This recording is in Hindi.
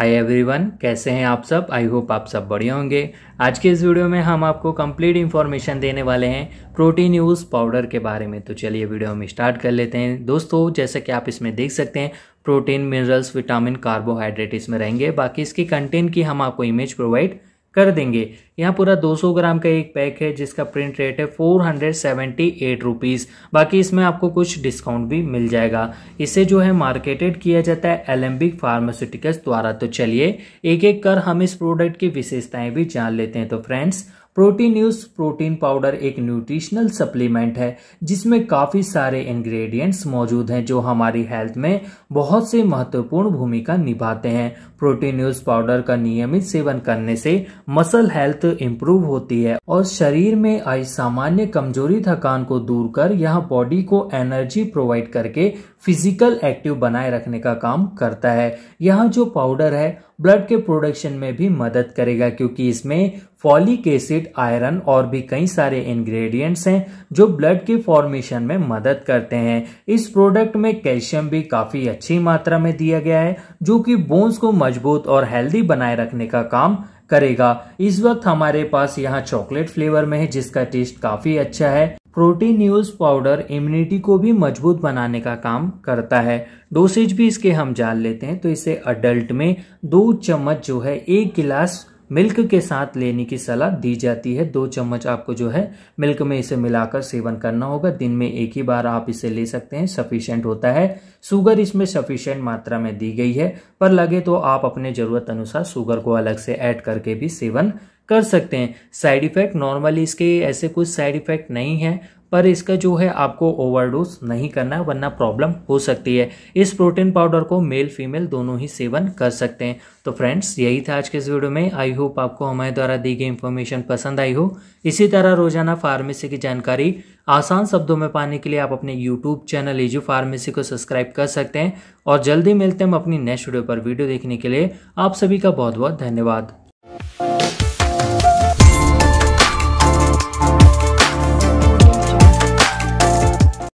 हाय एवरीवन कैसे हैं आप सब आई होप आप सब बढ़िया होंगे आज के इस वीडियो में हम आपको कंप्लीट इन्फॉर्मेशन देने वाले हैं प्रोटीन यूज़ पाउडर के बारे में तो चलिए वीडियो हम स्टार्ट कर लेते हैं दोस्तों जैसे कि आप इसमें देख सकते हैं प्रोटीन मिनरल्स विटामिन कार्बोहाइड्रेट इसमें रहेंगे बाकी इसकी कंटेंट की हम आपको इमेज प्रोवाइड कर देंगे यहाँ पूरा 200 ग्राम का एक पैक है जिसका प्रिंट रेट है four hundred seventy eight rupees बाकी इसमें आपको कुछ डिस्काउंट भी मिल जाएगा इसे जो है मार्केटेड किया जाता है एलम्बिक फार्मास्यूटिकल्स द्वारा तो चलिए एक एक कर हम इस प्रोडक्ट की विशेषताएं भी जान लेते हैं तो friends protein use protein powder एक न्यूट्रिशनल सप्लीमेंट है जिसमें काफ़ी सारे इंग्रेडिएंट्स मौजूद हैं जो हमारी हेल्थ में बहुत से महत्वपूर्ण भूमिका निभाते हैं प्रोटीन्यूस पाउडर का नियमित सेवन करने से मसल हेल्थ इंप्रूव होती है और शरीर में आई सामान्य कमजोरी थकान को दूर कर यह बॉडी को एनर्जी प्रोवाइड करके फिजिकल एक्टिव बनाए रखने का काम करता है यह जो पाउडर है ब्लड के प्रोडक्शन में भी मदद करेगा क्योंकि इसमें फॉलिक एसिड एसिड आयरन और भी कई सारे इंग्रेडिएंट्स हैं जो ब्लड के फॉर्मेशन में मदद करते हैं इस प्रोडक्ट में कैल्शियम भी काफ़ी अच्छी मात्रा में दिया गया है जो कि बोन्स को मजबूत और हेल्दी बनाए रखने का काम करेगा इस वक्त हमारे पास यहाँ चॉकलेट फ्लेवर में है जिसका टेस्ट काफ़ी अच्छा है प्रोटीन न्यूज पाउडर इम्यूनिटी को भी मजबूत बनाने का काम करता है डोसेज भी इसके हम जान लेते हैं तो इसे अडल्ट में दो चम्मच जो है एक गिलास मिल्क के साथ लेने की सलाह दी जाती है दो चम्मच आपको जो है मिल्क में इसे मिलाकर सेवन करना होगा दिन में एक ही बार आप इसे ले सकते हैं सफिशियंट होता है शुगर इसमें सफिशियंट मात्रा में दी गई है पर लगे तो आप अपने ज़रूरत अनुसार शुगर को अलग से ऐड करके भी सेवन कर सकते हैं साइड इफ़ेक्ट नॉर्मली इसके ऐसे कुछ साइड इफ़ेक्ट नहीं है पर इसका जो है आपको ओवरडोज नहीं करना वरना प्रॉब्लम हो सकती है इस प्रोटीन पाउडर को मेल फीमेल दोनों ही सेवन कर सकते हैं तो फ्रेंड्स यही था आज के इस वीडियो में आई होप आपको हमारे द्वारा दी गई इन्फॉर्मेशन पसंद आई हो इसी तरह रोजाना फार्मेसी की जानकारी आसान शब्दों में पाने के लिए आप अपने यूट्यूब चैनल एजू फार्मेसी को सब्सक्राइब कर सकते हैं और जल्दी मिलते हैं हम अपनी नेक्स्ट वीडियो पर वीडियो देखने के लिए आप सभी का बहुत बहुत धन्यवाद